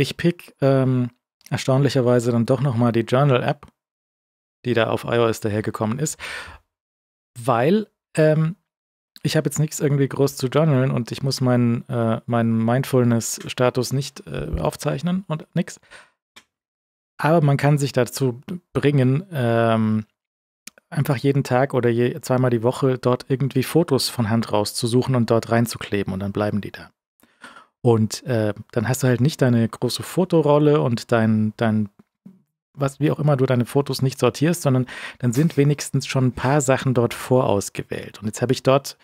ich pick ähm, erstaunlicherweise dann doch nochmal die Journal-App, die da auf iOS dahergekommen ist, weil ähm, ich habe jetzt nichts irgendwie groß zu journalen und ich muss meinen, äh, meinen Mindfulness-Status nicht äh, aufzeichnen und nix. Aber man kann sich dazu bringen, ähm, einfach jeden Tag oder je, zweimal die Woche dort irgendwie Fotos von Hand rauszusuchen und dort reinzukleben und dann bleiben die da. Und äh, dann hast du halt nicht deine große Fotorolle und dein, dein, was, wie auch immer du deine Fotos nicht sortierst, sondern dann sind wenigstens schon ein paar Sachen dort vorausgewählt. Und jetzt habe ich dort,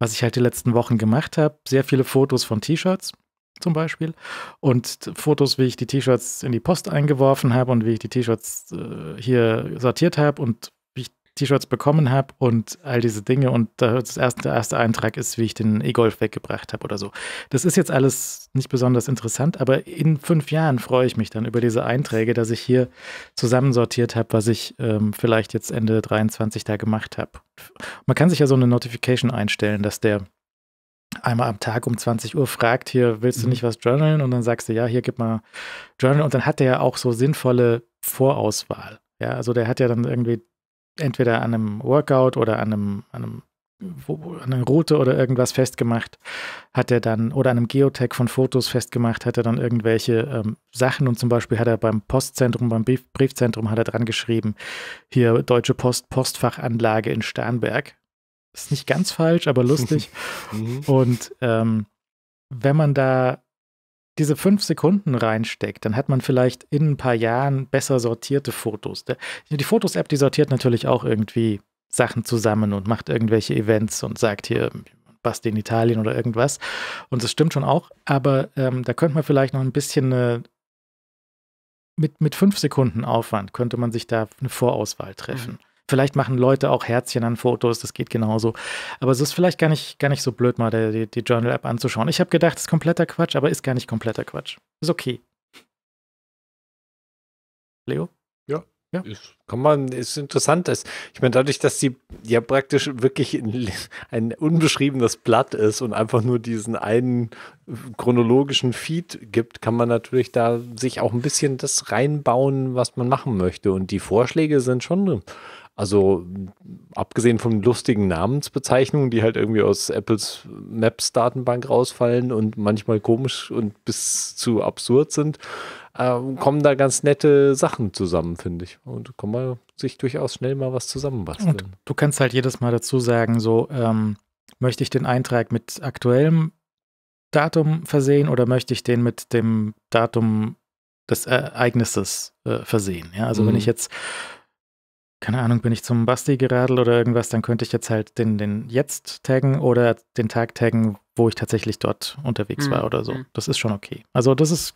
was ich halt die letzten Wochen gemacht habe, sehr viele Fotos von T-Shirts zum Beispiel und Fotos, wie ich die T-Shirts in die Post eingeworfen habe und wie ich die T-Shirts äh, hier sortiert habe und T-Shirts bekommen habe und all diese Dinge. Und das erste, der erste Eintrag ist, wie ich den E-Golf weggebracht habe oder so. Das ist jetzt alles nicht besonders interessant, aber in fünf Jahren freue ich mich dann über diese Einträge, dass ich hier zusammensortiert habe, was ich ähm, vielleicht jetzt Ende 23 da gemacht habe. Man kann sich ja so eine Notification einstellen, dass der einmal am Tag um 20 Uhr fragt, hier willst du mhm. nicht was journalen? Und dann sagst du, ja, hier gib mal journal. Und dann hat der ja auch so sinnvolle Vorauswahl. Ja, also der hat ja dann irgendwie entweder an einem Workout oder an einem, an einem an einer Route oder irgendwas festgemacht, hat er dann, oder an einem Geotech von Fotos festgemacht, hat er dann irgendwelche ähm, Sachen und zum Beispiel hat er beim Postzentrum, beim Briefzentrum hat er dran geschrieben, hier Deutsche Post, Postfachanlage in Starnberg. Ist nicht ganz falsch, aber lustig. Mhm. und ähm, wenn man da diese fünf Sekunden reinsteckt, dann hat man vielleicht in ein paar Jahren besser sortierte Fotos. Die Fotos-App, die sortiert natürlich auch irgendwie Sachen zusammen und macht irgendwelche Events und sagt hier, Basti in Italien oder irgendwas. Und das stimmt schon auch, aber ähm, da könnte man vielleicht noch ein bisschen äh, mit, mit fünf Sekunden Aufwand könnte man sich da eine Vorauswahl treffen. Mhm. Vielleicht machen Leute auch Herzchen an Fotos, das geht genauso. Aber es ist vielleicht gar nicht, gar nicht so blöd, mal die, die, die Journal-App anzuschauen. Ich habe gedacht, es ist kompletter Quatsch, aber ist gar nicht kompletter Quatsch. Ist okay. Leo? Ja, kann man, ist interessant. Ist. Ich meine, dadurch, dass sie ja praktisch wirklich ein unbeschriebenes Blatt ist und einfach nur diesen einen chronologischen Feed gibt, kann man natürlich da sich auch ein bisschen das reinbauen, was man machen möchte. Und die Vorschläge sind schon, also abgesehen von lustigen Namensbezeichnungen, die halt irgendwie aus Apples Maps Datenbank rausfallen und manchmal komisch und bis zu absurd sind, äh, kommen da ganz nette Sachen zusammen, finde ich. Und kann man sich durchaus schnell mal was zusammenbasteln. Und du kannst halt jedes Mal dazu sagen, so ähm, möchte ich den Eintrag mit aktuellem Datum versehen oder möchte ich den mit dem Datum des Ereignisses äh, versehen. Ja? Also mhm. wenn ich jetzt keine Ahnung, bin ich zum Basti geradelt oder irgendwas, dann könnte ich jetzt halt den, den jetzt taggen oder den Tag taggen, wo ich tatsächlich dort unterwegs mhm. war oder so. Mhm. Das ist schon okay. Also das ist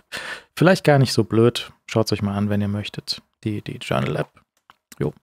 vielleicht gar nicht so blöd. Schaut es euch mal an, wenn ihr möchtet, die, die Journal-App. Jo.